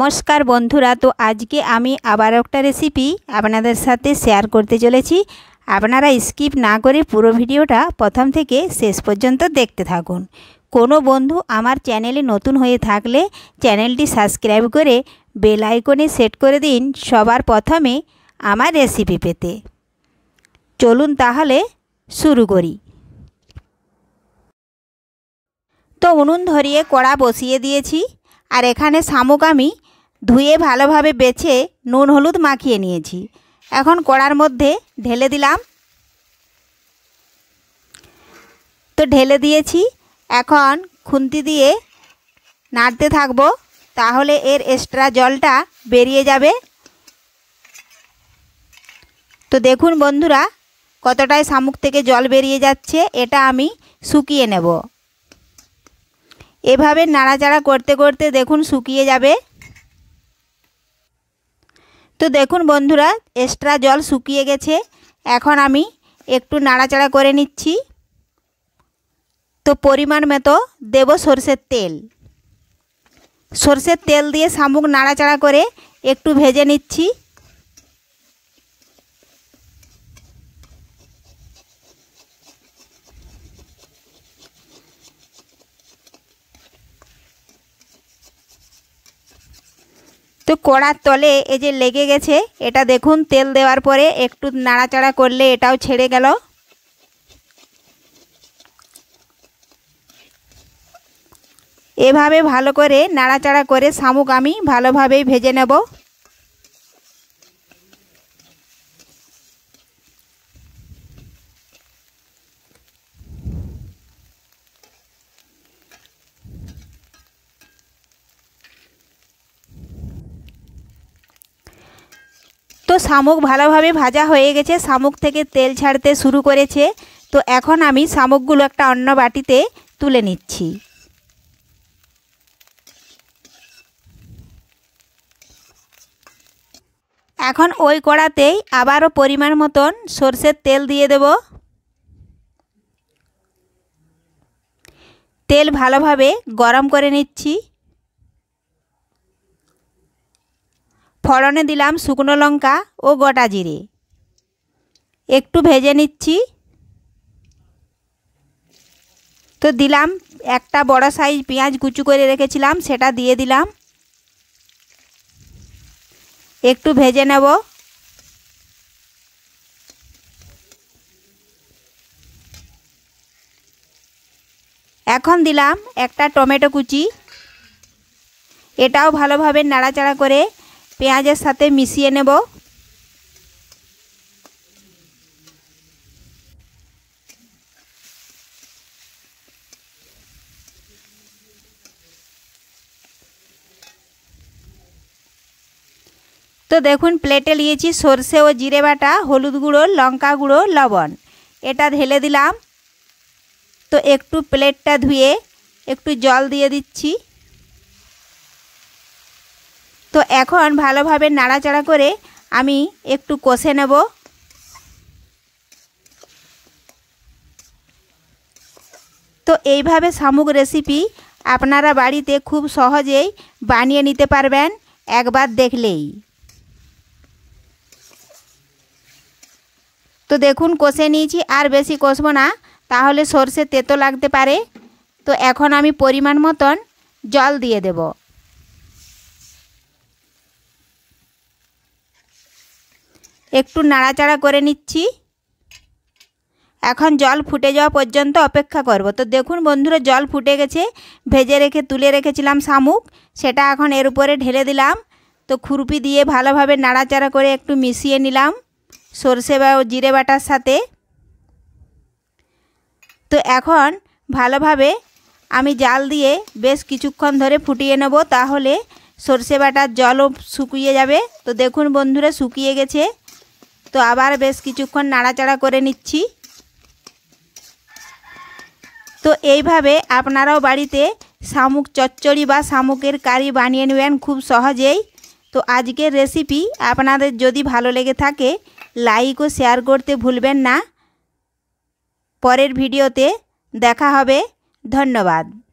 নমস্কার বন্ধুরা তো আজকে আমি আবার একটা রেসিপি আপনাদের সাথে শেয়ার করতে চলেছি আপনারা স্কিপ না করে পুরো ভিডিওটা প্রথম থেকে শেষ পর্যন্ত দেখতে থাকুন কোনো বন্ধু আমার চ্যানেলে নতুন হয়ে থাকলে চ্যানেলটি সাবস্ক্রাইব করে বেল আইকনে সেট করে দিন সবার প্রথমে আমার রেসিপি পেতে চলুন তাহলে শুরু করি তো উনুন ধরিয়ে কড়া বসিয়ে দিয়েছি আর এখানে শামুক আমি ধুয়ে ভালোভাবে বেছে নুন হলুদ মাখিয়ে নিয়েছি এখন কড়ার মধ্যে ঢেলে দিলাম তো ঢেলে দিয়েছি এখন খুন্তি দিয়ে নাড়তে থাকবো তাহলে এর এক্সট্রা জলটা বেরিয়ে যাবে তো দেখুন বন্ধুরা কতটাই শামুক থেকে জল বেরিয়ে যাচ্ছে এটা আমি শুকিয়ে নেব এভাবে নাড়াচাড়া করতে করতে দেখুন শুকিয়ে যাবে তো দেখুন বন্ধুরা এক্সট্রা জল শুকিয়ে গেছে এখন আমি একটু নাড়াচাড়া করে নিচ্ছি তো পরিমাণ মতো দেব সর্ষের তেল সর্ষের তেল দিয়ে শামুক নাড়াচাড়া করে একটু ভেজে নিচ্ছি তো কড়ার তলে এই যে লেগে গেছে এটা দেখুন তেল দেওয়ার পরে একটু নাড়াচাড়া করলে এটাও ছেড়ে গেল এভাবে ভালো করে নাড়াচাড়া করে শামুক আমি ভালোভাবেই ভেজে নেব শামুক ভালোভাবে ভাজা হয়ে গেছে শামুক থেকে তেল ছাড়তে শুরু করেছে তো এখন আমি শামুকগুলো একটা অন্য বাটিতে তুলে নিচ্ছি এখন ওই কড়াতেই আবারও পরিমাণ মতন সর্ষের তেল দিয়ে দেব তেল ভালোভাবে গরম করে নিচ্ছি ফড়নে দিলাম শুকনো লঙ্কা ও গোটা জিরে একটু ভেজে নিচ্ছি তো দিলাম একটা বড় সাইজ পেঁয়াজ কুচু করে রেখেছিলাম সেটা দিয়ে দিলাম একটু ভেজে নেব এখন দিলাম একটা টমেটো কুচি এটাও ভালোভাবে নাড়াচাড়া করে পেঁয়াজের সাথে মিশিয়ে নেব তো দেখুন প্লেটে নিয়েছি সর্ষে ও জিরে বাটা হলুদ গুঁড়ো লঙ্কা গুঁড়ো লবণ এটা ঢেলে দিলাম তো একটু প্লেটটা ধুয়ে একটু জল দিয়ে দিচ্ছি তো এখন ভালোভাবে নাড়াচাড়া করে আমি একটু কষে নেব তো এইভাবে শামুক রেসিপি আপনারা বাড়িতে খুব সহজেই বানিয়ে নিতে পারবেন একবার দেখলেই তো দেখুন কষে নিয়েছি আর বেশি কষবো না তাহলে সর্ষে তেতো লাগতে পারে তো এখন আমি পরিমাণ মতন জল দিয়ে দেবো একটু নাড়াচাড়া করে নিচ্ছি এখন জল ফুটে যাওয়া পর্যন্ত অপেক্ষা করব তো দেখুন বন্ধুরা জল ফুটে গেছে ভেজে রেখে তুলে রেখেছিলাম শামুক সেটা এখন এর উপরে ঢেলে দিলাম তো খুরপি দিয়ে ভালোভাবে নাড়াচাড়া করে একটু মিশিয়ে নিলাম সর্ষে বা জিরে বাটার সাথে তো এখন ভালোভাবে আমি জাল দিয়ে বেশ কিছুক্ষণ ধরে ফুটিয়ে নেব তাহলে সর্ষে বাটার জলও শুকিয়ে যাবে তো দেখুন বন্ধুরা শুকিয়ে গেছে তো আবার বেশ কিছুক্ষণ নাড়াচাড়া করে নিচ্ছি তো এইভাবে আপনারাও বাড়িতে শামুক চচ্চড়ি বা শামুকের কারি বানিয়ে নেবেন খুব সহজেই তো আজকের রেসিপি আপনাদের যদি ভালো লেগে থাকে লাইক ও শেয়ার করতে ভুলবেন না পরের ভিডিওতে দেখা হবে ধন্যবাদ